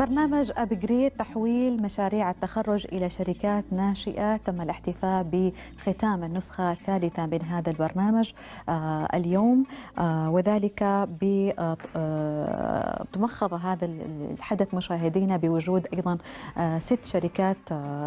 برنامج أبجريد تحويل مشاريع التخرج إلى شركات ناشئة تم الاحتفاء بختام النسخة الثالثة من هذا البرنامج آه، اليوم آه، وذلك بتمخض آه، هذا الحدث مشاهدينا بوجود أيضا ست شركات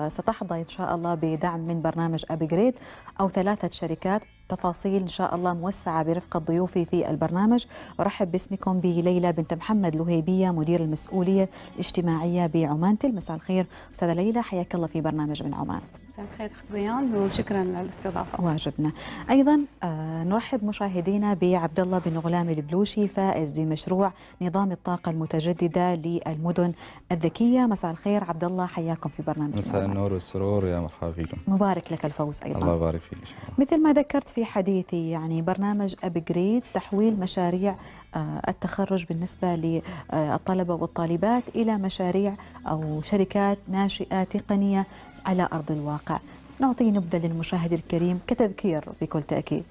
ستحظى إن شاء الله بدعم من برنامج أبجريد أو ثلاثة شركات تفاصيل إن شاء الله موسعة برفقة ضيوفي في البرنامج أرحب باسمكم بليلى بنت محمد لهيبية مدير المسؤولية الاجتماعية بعمان تل مساء الخير أستاذة ليلى حياك الله في برنامج من عمان مساء الخير اخت بيان وشكرا للاستضافه. واجبنا. ايضا آه، نرحب مشاهدينا بعبد الله بن غلام البلوشي فائز بمشروع نظام الطاقه المتجدده للمدن الذكيه. مساء الخير عبد الله حياكم في برنامج مساء النور والسرور يا مرحبا فيكم. مبارك لك الفوز ايضا. الله يبارك فيك. مثل ما ذكرت في حديثي يعني برنامج ابجريد تحويل مشاريع آه، التخرج بالنسبة للطلبة والطالبات إلى مشاريع أو شركات ناشئة تقنية على أرض الواقع نعطي نبذة للمشاهد الكريم كتذكير بكل تأكيد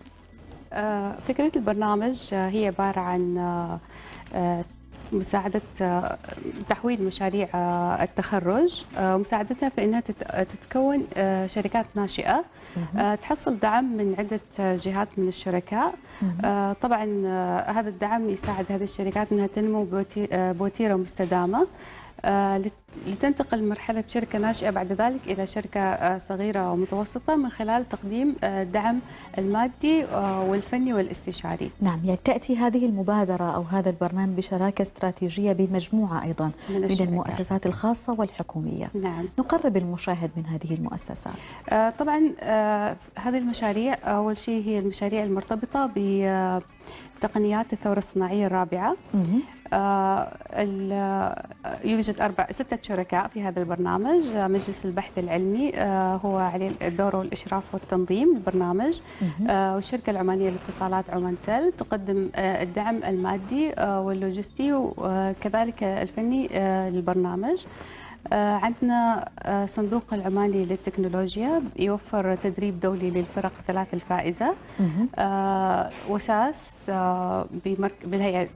آه، فكرة البرنامج آه، هي عبارة عن آه، مساعدة تحويل مشاريع التخرج مساعدتها في أنها تتكون شركات ناشئة تحصل دعم من عدة جهات من الشركاء طبعا هذا الدعم يساعد هذه الشركات أنها تنمو بوتيرة مستدامة لتنتقل مرحلة شركة ناشئة بعد ذلك إلى شركة آه، صغيرة ومتوسطة من خلال تقديم الدعم آه، المادي آه، والفني والاستشاري نعم يعني تأتي هذه المبادرة أو هذا البرنامج بشراكة استراتيجية بمجموعة أيضا من, من المؤسسات الخاصة والحكومية نعم. نقرب المشاهد من هذه المؤسسات طبعا هذه المشاريع أول شيء هي المشاريع المرتبطة ب تقنيات الثورة الصناعية الرابعة آه، آه، يوجد أربع ستة شركاء في هذا البرنامج آه، مجلس البحث العلمي هو عليه دوره الإشراف والتنظيم البرنامج والشركة العمانية للاتصالات عمان تل تقدم الدعم المادي واللوجستي وكذلك الفني للبرنامج عندنا صندوق العماني للتكنولوجيا يوفر تدريب دولي للفرق الثلاث الفائزة وساس بالهيئة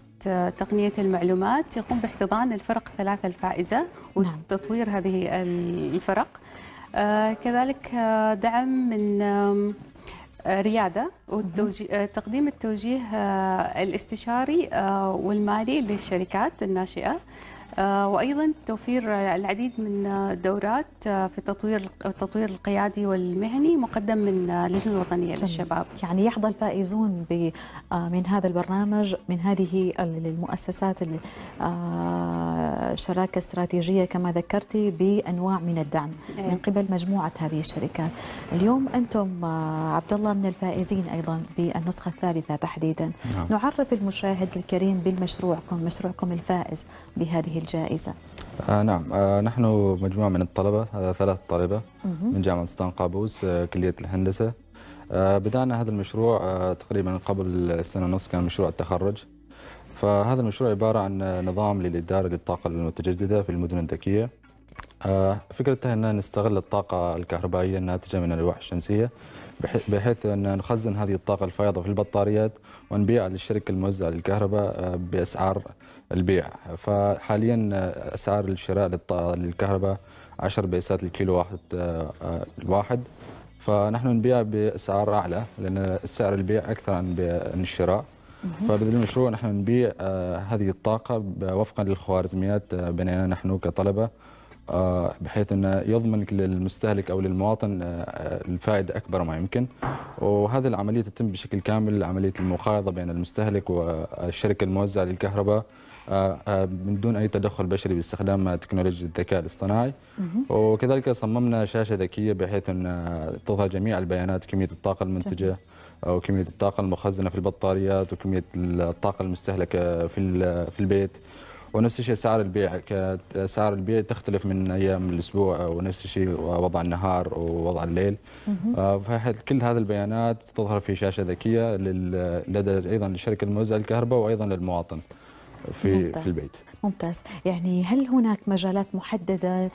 تقنية المعلومات يقوم باحتضان الفرق الثلاثة الفائزة نعم. وتطوير هذه الفرق آه، كذلك آه، دعم من رياده وتقديم آه، التوجيه الاستشاري والمالي للشركات الناشئه آه، وايضا توفير العديد من الدورات آه، في التطوير التطوير القيادي والمهني مقدم من اللجنه الوطنيه جميل. للشباب يعني يحظى الفائزون آه، من هذا البرنامج من هذه المؤسسات شراكه استراتيجيه كما ذكرتي بانواع من الدعم إيه. من قبل مجموعه هذه الشركات اليوم انتم عبد الله من الفائزين ايضا بالنسخه الثالثه تحديدا نعم. نعرف المشاهد الكريم بالمشروعكم مشروعكم الفائز بهذه الجائزة آه نعم آه نحن مجموعة من الطلبة هذا ثلاث طلبة من جامعة سلطان قابوس آه كلية الهندسة آه بدأنا هذا المشروع آه تقريبا قبل سنة ونص كان مشروع التخرج فهذا المشروع عبارة عن نظام للإدارة للطاقة المتجددة في المدن الذكية آه فكرته أننا نستغل الطاقة الكهربائية الناتجة من الألواح الشمسية بحيث أن نخزن هذه الطاقة الفائضة في البطاريات ونبيع للشركة الموزعة للكهرباء آه، بأسعار البيع فحاليا آه، أسعار الشراء للكهرباء 10 بيسات للكيلو واحد آه، الواحد فنحن نبيع بأسعار أعلى لأن سعر البيع أكثر عن الشراء فبدل المشروع نحن نبيع هذه الطاقة وفقا للخوارزميات بنينا نحن كطلبة آه، بحيث انه يضمن للمستهلك او للمواطن آه، آه، الفائده اكبر ما يمكن وهذه العمليه تتم بشكل كامل عمليه المقايضه بين المستهلك والشركه الموزعه للكهرباء من دون اي تدخل بشري باستخدام تكنولوجيا الذكاء الاصطناعي وكذلك صممنا شاشه ذكيه بحيث ان تظهر جميع البيانات كميه الطاقه المنتجه او كميه الطاقه المخزنه في البطاريات وكميه الطاقه المستهلكه في في البيت ونفس الشيء سعر البيع سعر البيع تختلف من ايام الاسبوع ونفس الشيء وضع النهار ووضع الليل آه، فكل هذه البيانات تظهر في شاشه ذكيه لدى ايضا لشركه الموزعه الكهرباء وايضا للمواطن في ممتاز. في البيت ممتاز يعني هل هناك مجالات محدده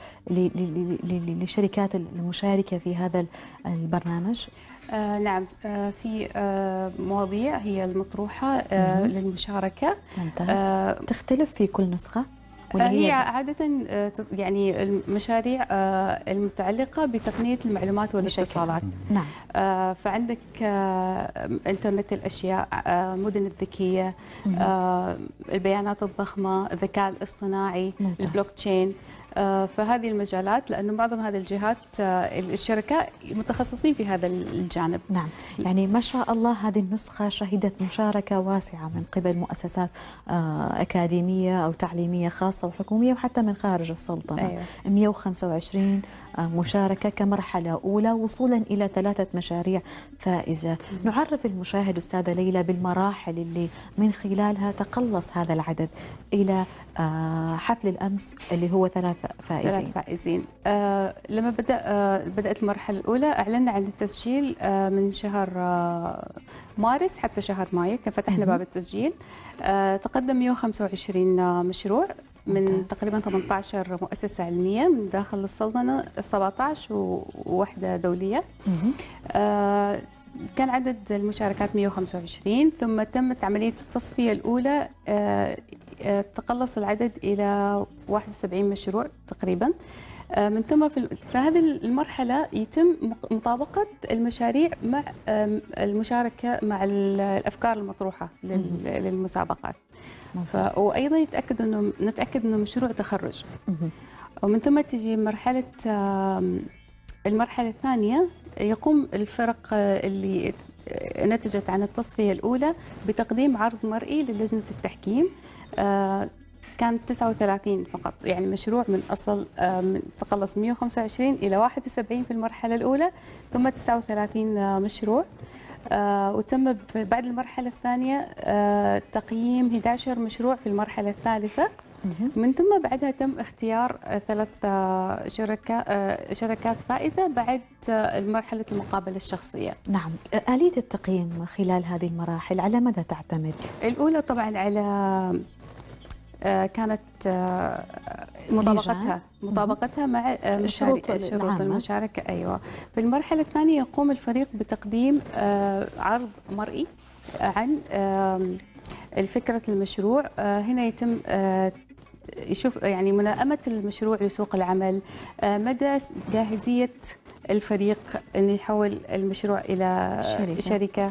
للشركات المشاركه في هذا البرنامج آه، نعم آه في آه مواضيع هي المطروحة آه للمشاركة ممتاز آه تختلف في كل نسخة؟ آه، هي عادة آه، يعني المشاريع المتعلقة بتقنية المعلومات والاتصالات نعم فعندك انترنت الأشياء مدن الذكية البيانات الضخمة الذكاء الاصطناعي البلوك تشين آه، في هذه المجالات لانه معظم هذه الجهات آه، الشركاء متخصصين في هذا الجانب. نعم، يعني ما شاء الله هذه النسخه شهدت مشاركه واسعه من قبل مؤسسات آه، اكاديميه او تعليميه خاصه وحكوميه وحتى من خارج السلطنه. أيوة. 125 مشاركة كمرحلة أولى وصولا إلى ثلاثة مشاريع فائزة نعرف المشاهد أستاذة ليلى بالمراحل اللي من خلالها تقلص هذا العدد إلى آه، حفل الأمس اللي هو ثلاث فائزين ثلاث فائزين آه لما بدأ آه بدأت المرحلة الأولى أعلنا عن التسجيل آه من شهر آه، مارس حتى شهر مايو فتحنا باب التسجيل آه، تقدم 125 مشروع من تقريبا 18 مؤسسة علمية من داخل السلطنة 17 ووحدة دولية آه كان عدد المشاركات 125 ثم تمت عملية التصفية الأولى آه،, آه تقلص العدد إلى 71 مشروع تقريبا آه، من ثم في هذه المرحلة يتم مطابقة المشاريع مع المشاركة مع الأفكار المطروحة للمسابقات وأيضا يتأكد أنه نتأكد أنه مشروع تخرج ومن ثم تجي مرحلة المرحلة الثانية يقوم الفرق آه، اللي آه، نتجت عن التصفية الأولى بتقديم عرض مرئي للجنة التحكيم كان 39 فقط يعني مشروع من أصل آه، من تقلص 125 إلى 71 في المرحلة الأولى ثم 39 آه، مشروع آه، وتم بعد المرحلة الثانية تقييم 11 مشروع في المرحلة الثالثة من ثم بعدها تم اختيار ثلاث شركاء شركات فائزة بعد مرحلة المقابلة الشخصية نعم آلية التقييم خلال هذه المراحل على ماذا تعتمد؟ الأولى طبعا على آه، كانت آه، مطابقتها مطابقتها مع آه، شروط شروط نعم. المشاركه ايوه في المرحله الثانيه يقوم الفريق بتقديم عرض مرئي عن الفكرة المشروع هنا يتم يشوف يعني ملائمة المشروع لسوق العمل مدى جاهزية الفريق أن يحول المشروع إلى شركة, شركة.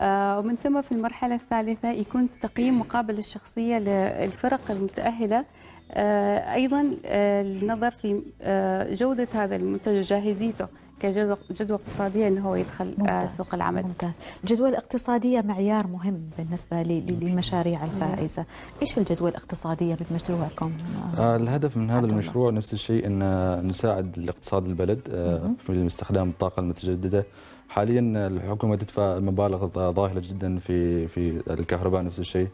آه ومن ثم في المرحلة الثالثة يكون تقييم مقابل الشخصية للفرق المتأهلة آه أيضا آه النظر في آه، جودة هذا المنتج وجاهزيته كجدوى اقتصاديه انه هو يدخل آه، ممتاز. سوق العمل ممتاز الجدوى الاقتصاديه معيار مهم بالنسبه للمشاريع الفائزه ايش الجدوى الاقتصاديه بمشروعكم آه، الهدف من هذا المشروع نفس الشيء ان نساعد الاقتصاد البلد آه، في استخدام الطاقه المتجدده حاليا الحكومه تدفع مبالغ ضاهله جدا في في الكهرباء نفس الشيء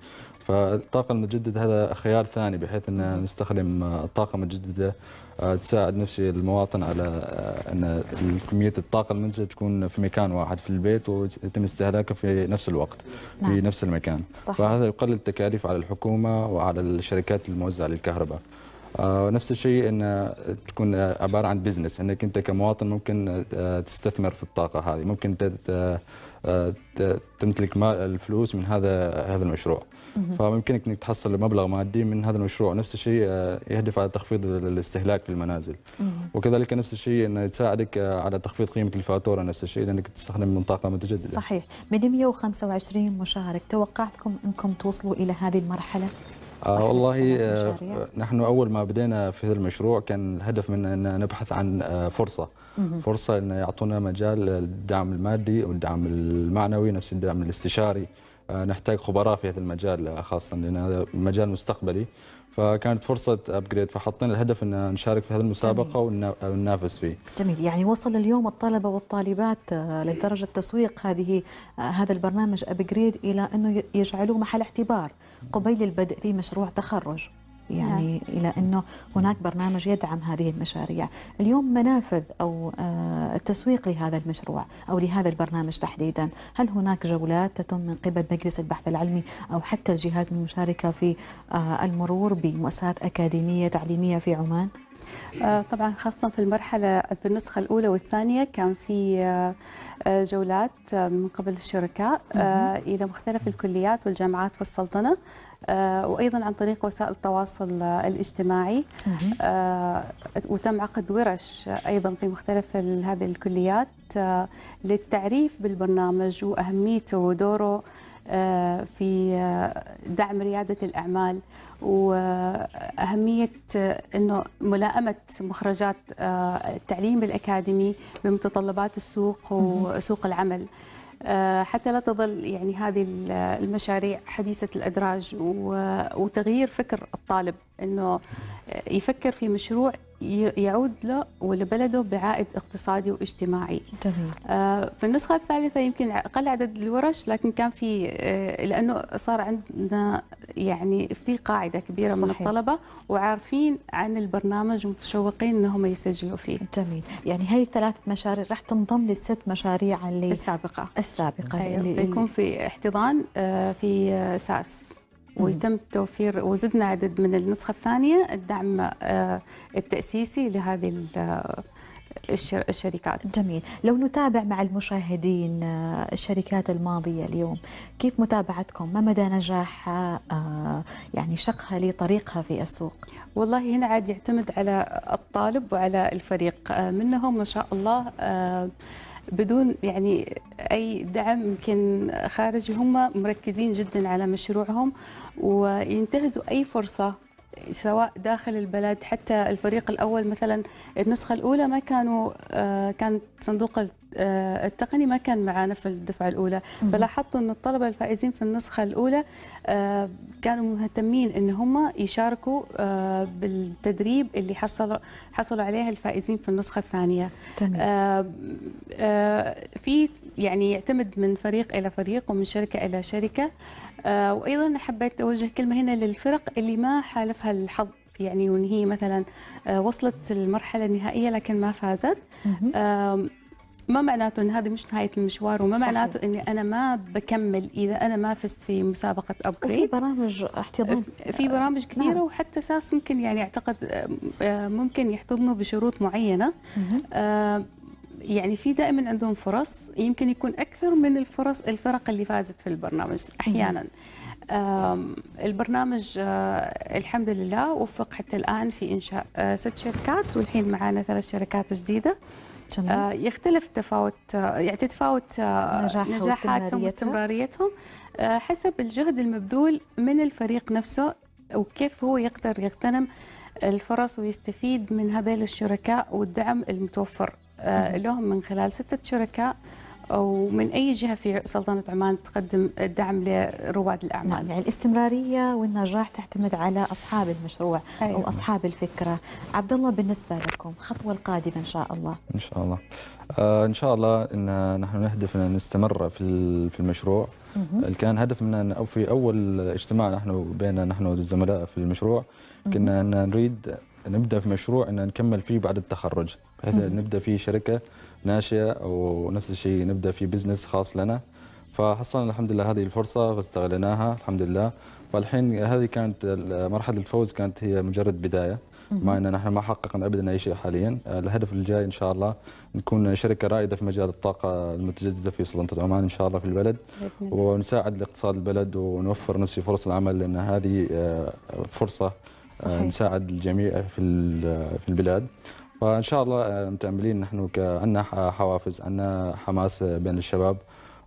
فالطاقه المتجدده هذا خيار ثاني بحيث ان نستخدم الطاقه المتجدده آه، تساعد نفس المواطن على آه، ان كميه الطاقه المنتجه تكون في مكان واحد في البيت ويتم استهلاكها في نفس الوقت نعم. في نفس المكان صحيح. فهذا يقلل التكاليف على الحكومه وعلى الشركات الموزعه للكهرباء آه، نفس الشيء ان آه، تكون آه، عباره عن بزنس انك انت كمواطن ممكن تستثمر في الطاقه هذه ممكن تمتلك الفلوس من هذا هذا المشروع فممكنك انك تحصل مبلغ مادي من هذا المشروع نفس الشيء يهدف على تخفيض الاستهلاك في المنازل وكذلك نفس الشيء انه يساعدك على تخفيض قيمه الفاتوره نفس الشيء لانك تستخدم من طاقه متجدده صحيح من 125 مشارك توقعتكم انكم توصلوا الى هذه المرحله آه والله آه، يعني. نحن أول ما بدينا في هذا المشروع كان الهدف من أن نبحث عن آه، فرصة فرصة أن يعطونا مجال الدعم المادي والدعم المعنوي نفس الدعم الاستشاري آه، نحتاج خبراء في هذا المجال خاصة لأن هذا مجال مستقبلي فكانت فرصة أبجريد فحطينا الهدف أن نشارك في هذه المسابقة وننافس فيه جميل يعني وصل اليوم الطلبة والطالبات لدرجة تسويق هذه هذا البرنامج أبجريد إلى أنه يجعلوه محل اعتبار قبيل البدء في مشروع تخرج يعني نعم. إلى أنه هناك برنامج يدعم هذه المشاريع اليوم منافذ أو آه، التسويق لهذا المشروع أو لهذا البرنامج تحديدا هل هناك جولات تتم من قبل مجلس البحث العلمي أو حتى الجهات المشاركة في آه، المرور بمؤسسات أكاديمية تعليمية في عمان؟ آه، طبعا خاصة في المرحلة في النسخة الأولى والثانية كان في آه، آه، جولات من قبل الشركاء إلى مختلف الكليات والجامعات في السلطنة وأيضا عن طريق وسائل التواصل الاجتماعي وتم عقد ورش أيضا في مختلف هذه الكليات للتعريف بالبرنامج وأهميته ودوره آه، في آه، دعم ريادة الأعمال وأهمية آه، أنه ملائمة مخرجات التعليم الأكاديمي بمتطلبات السوق وسوق العمل حتى لا تظل يعني هذه المشاريع حديثة الأدراج وتغيير فكر الطالب أنه يفكر في مشروع يعود له ولبلده بعائد اقتصادي واجتماعي. جميل. آه، في النسخة الثالثة يمكن أقل عدد الورش لكن كان في آه، لأنه صار عندنا يعني في قاعدة كبيرة صحيح. من الطلبة وعارفين عن البرنامج ومتشوقين أنهم يسجلوا فيه. جميل، يعني هي الثلاث مشاريع راح تنضم للست مشاريع اللي السابقة السابقة أيوه. اللي بيكون في احتضان آه، في ساس. ويتم توفير وزدنا عدد من النسخه الثانيه الدعم آه، التاسيسي لهذه آه، الشركات جميل لو نتابع مع المشاهدين آه، الشركات الماضية اليوم كيف متابعتكم ما مدى نجاح يعني شقها لطريقها في السوق والله هنا عاد يعتمد على الطالب وعلى الفريق منهم ما شاء الله بدون يعني اي دعم يمكن خارجي هم مركزين جدا على مشروعهم وينتهزوا اي فرصه سواء داخل البلد حتى الفريق الاول مثلا النسخه الاولى ما كانوا آه، كانت صندوق آه، التقني ما كان معنا في الدفعه الاولى فلاحظت ان الطلبه الفائزين في النسخه الاولى آه، كانوا مهتمين ان هم يشاركوا آه، بالتدريب اللي حصلوا حصلوا عليه الفائزين في النسخه الثانيه في يعني يعتمد من فريق الى فريق ومن شركه الى شركه وايضا حبيت اوجه كلمه هنا للفرق اللي ما حالفها الحظ يعني وان هي مثلا وصلت المرحله النهائيه لكن ما فازت ما معناته ان هذه مش نهايه المشوار وما معناته اني انا ما بكمل اذا انا ما فزت في مسابقه ابجريد في برامج احتضان في برامج كثيره نعم. وحتى اساس ممكن يعني اعتقد آه، آه، ممكن يحتضنوا بشروط معينه آه، يعني في دائما عندهم فرص يمكن يكون اكثر من الفرص الفرق اللي فازت في البرنامج احيانا البرنامج الحمد لله وفق حتى الان في انشاء ست شركات والحين معانا ثلاث شركات جديده آه يختلف تفاوت آه، يعني تتفاوت آه، نجاحاتهم واستمراريتهم آه حسب الجهد المبذول من الفريق نفسه وكيف هو يقدر يغتنم الفرص ويستفيد من هذيل الشركاء والدعم المتوفر آه لهم من خلال ستة شركاء ومن اي جهه في سلطنه عمان تقدم الدعم لرواد الاعمال. نعم يعني الاستمراريه والنجاح تعتمد على اصحاب المشروع أيوة. او اصحاب الفكره. عبد الله بالنسبه لكم الخطوه القادمه ان شاء الله. ان شاء الله. آه ان شاء الله ان نحن نهدف ان نستمر في في المشروع. مم. كان هدفنا او في اول اجتماع نحن بين نحن والزملاء في المشروع كنا ان نريد نبدا في مشروع ان نكمل فيه بعد التخرج بحيث نبدا فيه شركه ناشئه ونفس الشيء نبدا في بزنس خاص لنا فحصلنا الحمد لله هذه الفرصه فاستغليناها الحمد لله فالحين هذه كانت مرحله الفوز كانت هي مجرد بدايه مع ان نحن ما حققنا ابدا اي شيء حاليا الهدف الجاي ان شاء الله نكون شركه رائده في مجال الطاقه المتجدده في سلطنه عمان ان شاء الله في البلد ونساعد اقتصاد البلد ونوفر نفس فرص العمل لان هذه آه، فرصه آه، صحيح. نساعد الجميع في في البلاد فان شاء الله آه، متاملين نحن عندنا حوافز عندنا حماس آه، بين الشباب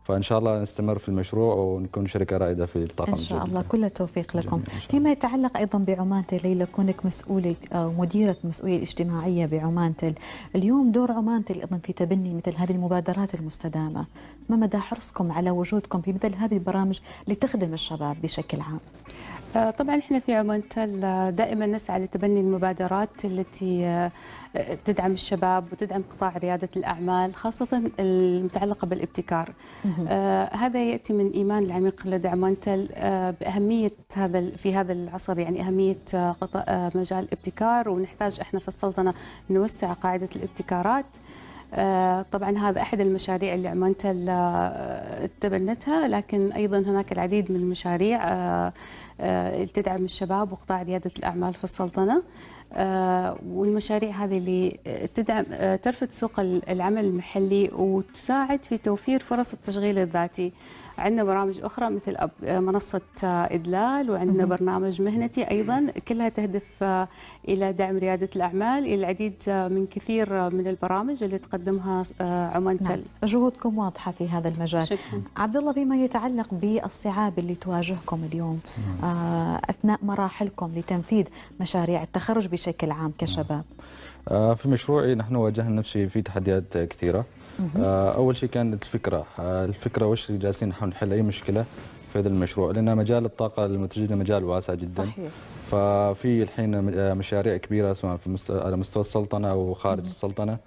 فان شاء الله نستمر في المشروع ونكون شركه رائده في الطاقم ان شاء الجديد. الله كل التوفيق لكم فيما يتعلق ايضا بعمان تل كونك مسؤوله او آه، مديره المسؤوليه الاجتماعيه بعمان تل اليوم دور عمان تل ايضا في تبني مثل هذه المبادرات المستدامه ما مدى حرصكم على وجودكم في مثل هذه البرامج لتخدم الشباب بشكل عام طبعا احنا في عمان تل دائما نسعى لتبني المبادرات التي تدعم الشباب وتدعم قطاع ريادة الأعمال خاصة المتعلقة بالابتكار آه، هذا يأتي من إيمان العميق لدى عمانتل آه، بأهمية هذا في هذا العصر يعني أهمية آه، مجال الابتكار ونحتاج احنا في السلطنة نوسع قاعدة الابتكارات آه، طبعا هذا احد المشاريع اللي عمان آه، تبنتها لكن ايضا هناك العديد من المشاريع اللي آه، تدعم الشباب وقطاع رياده الاعمال في السلطنه والمشاريع هذه اللي تدعم ترفد سوق العمل المحلي وتساعد في توفير فرص التشغيل الذاتي عندنا برامج أخرى مثل منصة إدلال وعندنا برنامج مهنتي أيضا كلها تهدف آه، إلى دعم ريادة الأعمال إلى العديد آه، من كثير آه، من البرامج اللي تقدمها عمان نعم. تل نعم. جهودكم واضحة في هذا المجال شكرا. عبد الله بما يتعلق بالصعاب اللي تواجهكم اليوم نعم. أثناء مراحلكم لتنفيذ مشاريع التخرج بشكل عام كشباب نعم. في مشروعي نحن واجهنا نفسي في تحديات كثيرة آه، اول شيء كانت الفكره آه، الفكره واش جالسين نحاول نحل اي مشكله في هذا المشروع لان مجال الطاقه المتجدده مجال واسع جدا صحيح. ففي الحين آه، مشاريع كبيره سواء في على مستوى السلطنه او خارج السلطنه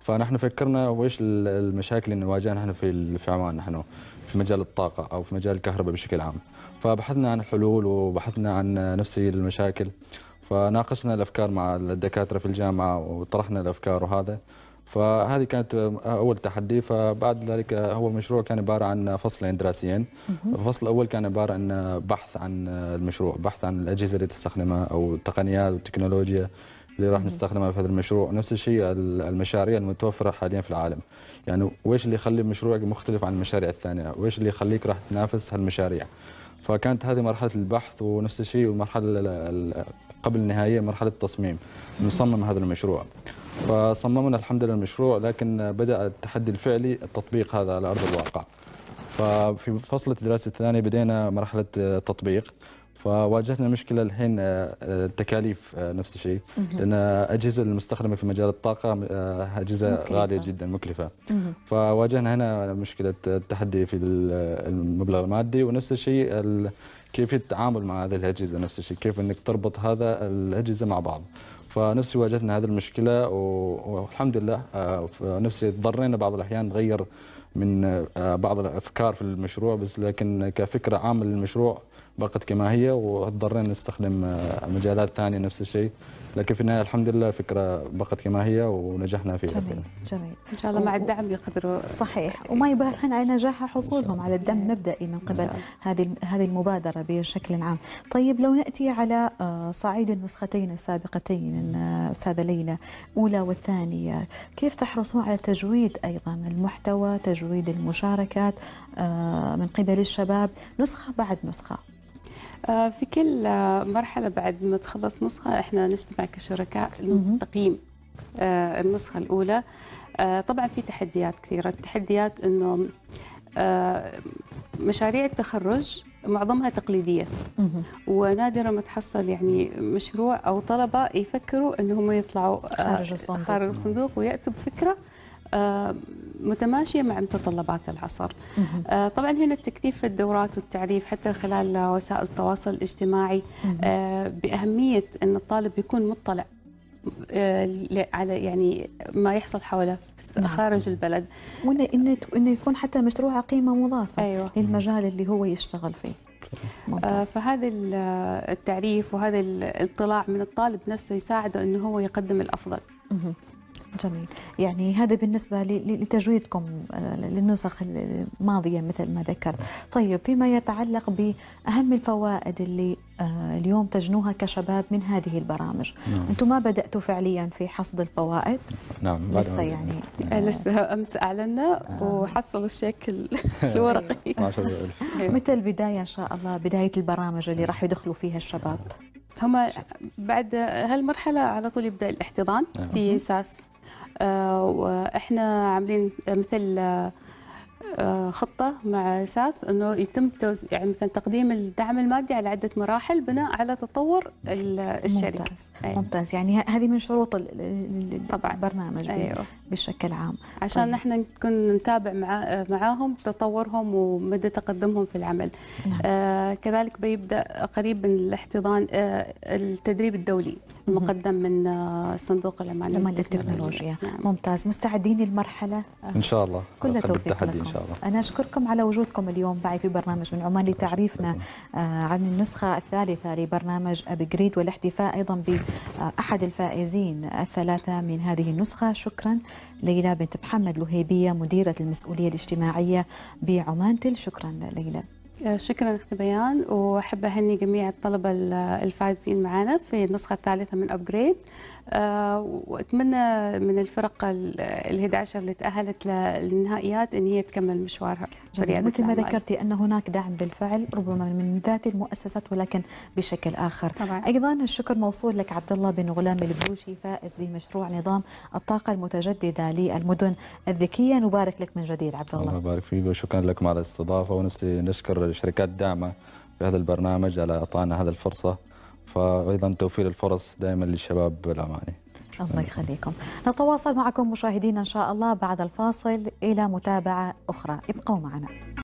فنحن فكرنا وايش المشاكل اللي نواجهها نحن في في عمان نحن في مجال الطاقه او في مجال الكهرباء بشكل عام فبحثنا عن حلول وبحثنا عن نفس المشاكل فناقشنا الافكار مع الدكاتره في الجامعه وطرحنا الافكار وهذا فهذه كانت آه، اول تحدي فبعد ذلك هو المشروع كان عباره عن فصلين دراسيين الفصل الاول كان عباره عن بحث عن المشروع بحث عن الاجهزه اللي تستخدمها او التقنيات والتكنولوجيا اللي راح نستخدمها في هذا المشروع نفس الشيء المشاريع المتوفره حاليا في العالم يعني وايش اللي يخلي مشروعك مختلف عن المشاريع الثانيه وايش اللي يخليك راح تنافس هالمشاريع فكانت هذه مرحله البحث ونفس الشيء والمرحله قبل النهائيه مرحله التصميم نصمم هذا المشروع فصممنا الحمد لله المشروع لكن بدأ التحدي الفعلي التطبيق هذا على أرض الواقع ففي فصل الدراسة الثانية بدينا مرحلة التطبيق فواجهتنا مشكلة الحين التكاليف نفس الشيء لأن أجهزة المستخدمة في مجال الطاقة أجهزة مكلفة. غالية جدا مكلفة فواجهنا هنا مشكلة التحدي في المبلغ المادي ونفس الشيء كيف التعامل مع هذه الأجهزة نفس الشيء كيف أنك تربط هذا الأجهزة مع بعض فنفسي واجهتنا هذه المشكله والحمد لله آه، نفسي اضطرينا بعض الاحيان نغير من آه، بعض الافكار في المشروع بس لكن كفكره عامه للمشروع بقت كما هي واضطرينا نستخدم آه، مجالات ثانيه نفس الشيء لكن في النهايه الحمد لله فكره بقت كما هي ونجحنا فيها جميل جميل ان شاء الله مع الدعم يقدروا صحيح وما يبرهن على نجاح حصولهم على الدعم المبدئي من قبل هذه هذه المبادره بشكل عام طيب لو ناتي على آه، صعيد النسختين السابقتين آه، استاذه ليلى اولى والثانيه كيف تحرصون على تجويد ايضا المحتوى تجويد المشاركات آه، من قبل الشباب نسخه بعد نسخه آه، في كل مرحله بعد ما تخلص نسخه احنا نجتمع كشركاء لتقييم آه، النسخه الاولى آه، طبعا في تحديات كثيره التحديات انه مشاريع التخرج معظمها تقليدية ونادرا ما تحصل يعني مشروع أو طلبة يفكروا أنهم يطلعوا خارج الصندوق, خارج الصندوق ويأتوا بفكرة متماشيه مع متطلبات العصر. آه، طبعا هنا التكثيف في الدورات والتعريف حتى خلال وسائل التواصل الاجتماعي آه، باهميه ان الطالب يكون مطلع آه، على يعني ما يحصل حوله نعم. خارج البلد وانه انه يكون حتى مشروع قيمه مضافه أيوة. للمجال اللي هو يشتغل فيه ممتاز. فهذا التعريف وهذا الاطلاع من الطالب نفسه يساعده انه هو يقدم الافضل جميل يعني هذا بالنسبة لتجويدكم آه، للنسخ الماضية مثل ما ذكرت طيب فيما يتعلق بأهم الفوائد اللي آه، اليوم تجنوها كشباب من هذه البرامج نعم. أنتم ما بدأتوا فعليا في حصد الفوائد نعم لسه يعني نعم. لسه أمس أعلنا وحصلوا الشيك الورقي أيوة، أيوة. متى البداية إن شاء الله بداية البرامج اللي أيوة. راح يدخلوا فيها الشباب هما بعد هالمرحلة على طول يبدأ الاحتضان نعم. في ساس آه، واحنا عاملين مثل آه، آه، خطة مع ساس أنه يتم توز... يعني مثلا تقديم الدعم المادي على عدة مراحل بناء على تطور الشركة ممتاز, أيوه. ممتاز. يعني هذه من شروط ال... طبعا البرنامج أيوه. بشكل عام عشان طيب. نكون نتابع مع... معاهم تطورهم ومدى تقدمهم في العمل نعم. آه كذلك بيبدأ قريب من الاحتضان آه التدريب الدولي المقدم من آه، صندوق العمال العماني للتكنولوجيا نعم. ممتاز مستعدين للمرحله آه، ان شاء الله كل التوفيق لكم. ان شاء الله انا اشكركم على وجودكم اليوم معي في برنامج من عمان لتعريفنا آه، عن النسخه الثالثه لبرنامج ابجريد والاحتفاء ايضا باحد الفائزين الثلاثه من هذه النسخه شكرا ليلى بنت محمد لهيبيه مديره المسؤوليه الاجتماعيه بعمان تل شكرا ليلى آه، شكرا اخت بيان واحب اهني جميع الطلبه الفائزين معنا في النسخه الثالثه من ابجريد آه، واتمنى من الفرق ال 11 اللي تاهلت للنهائيات ان هي تكمل مشوارها مثل ما ذكرتي ان هناك دعم بالفعل ربما من ذات المؤسسات ولكن بشكل اخر طبعا. ايضا الشكر موصول لك عبد الله بن غلام البلوشي فائز بمشروع نظام الطاقه المتجدده للمدن الذكيه نبارك لك من جديد عبد الله الله يبارك فيك وشكرا لكم على الاستضافه ونفسي نشكر الشركات داعمه بهذا البرنامج على اعطانا هذه الفرصه فايضا توفير الفرص دائما للشباب العماني الله يخليكم نتواصل معكم مشاهدينا ان شاء الله بعد الفاصل الى متابعه اخرى ابقوا معنا